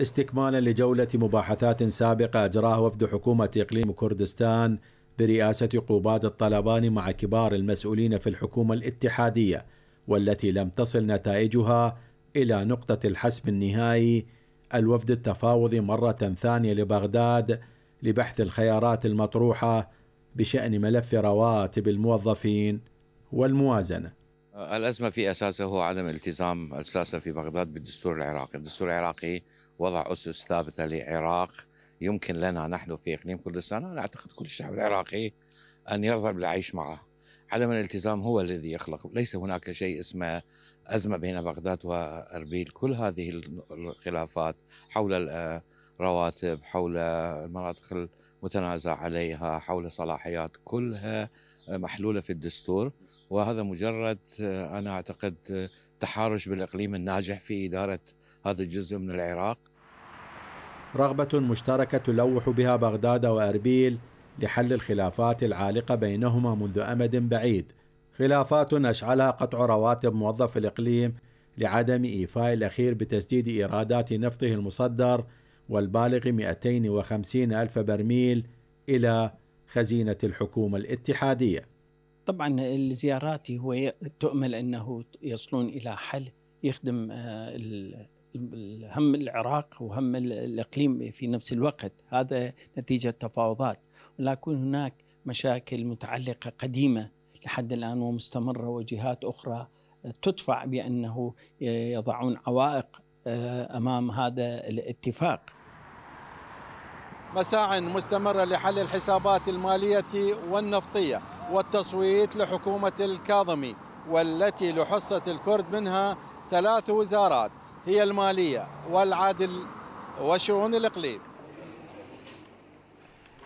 استكمالا لجولة مباحثات سابقة أجراها وفد حكومة إقليم كردستان برئاسة قوباد الطلبان مع كبار المسؤولين في الحكومة الاتحادية والتي لم تصل نتائجها إلى نقطة الحسم النهائي الوفد التفاوضي مرة ثانية لبغداد لبحث الخيارات المطروحة بشأن ملف رواتب الموظفين والموازنة الأزمة في أساسه هو عدم التزام الساسة في بغداد بالدستور العراقي الدستور العراقي وضع أسس ثابتة لعراق يمكن لنا نحن في إقليم كردستان أنا أعتقد كل الشعب العراقي أن يرضى بالعيش معه عدم الالتزام هو الذي يخلق ليس هناك شيء اسمه أزمة بين بغداد وأربيل كل هذه الخلافات حول الرواتب حول المناطق المتنازع عليها حول صلاحيات كلها محلولة في الدستور وهذا مجرد أنا أعتقد تحارش بالإقليم الناجح في إدارة هذا الجزء من العراق رغبة مشتركة تلوح بها بغداد وأربيل لحل الخلافات العالقة بينهما منذ أمد بعيد خلافات أشعلها قطع رواتب موظف الإقليم لعدم إيفاء الأخير بتسديد إيرادات نفطه المصدر والبالغ 250 ألف برميل إلى خزينة الحكومة الاتحادية طبعا الزيارات هو تؤمل أنه يصلون إلى حل يخدم آه، هم العراق وهم الإقليم في نفس الوقت هذا نتيجة تفاوضات ولكن هناك مشاكل متعلقة قديمة لحد الآن ومستمرة وجهات أخرى تدفع بأنه يضعون عوائق آه، أمام هذا الاتفاق مساع مستمرة لحل الحسابات المالية والنفطية والتصويت لحكومة الكاظمي والتي لحصة الكرد منها ثلاث وزارات هي المالية والعدل وشؤون الإقليم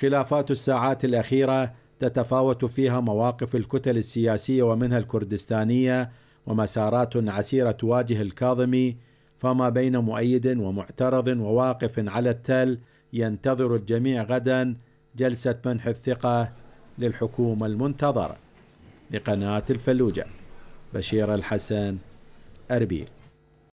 خلافات الساعات الأخيرة تتفاوت فيها مواقف الكتل السياسية ومنها الكردستانية ومسارات عسيرة تواجه الكاظمي فما بين مؤيد ومعترض وواقف على التل ينتظر الجميع غدا جلسة منح الثقة للحكومة المنتظرة لقناة الفلوجة بشير الحسن أربيل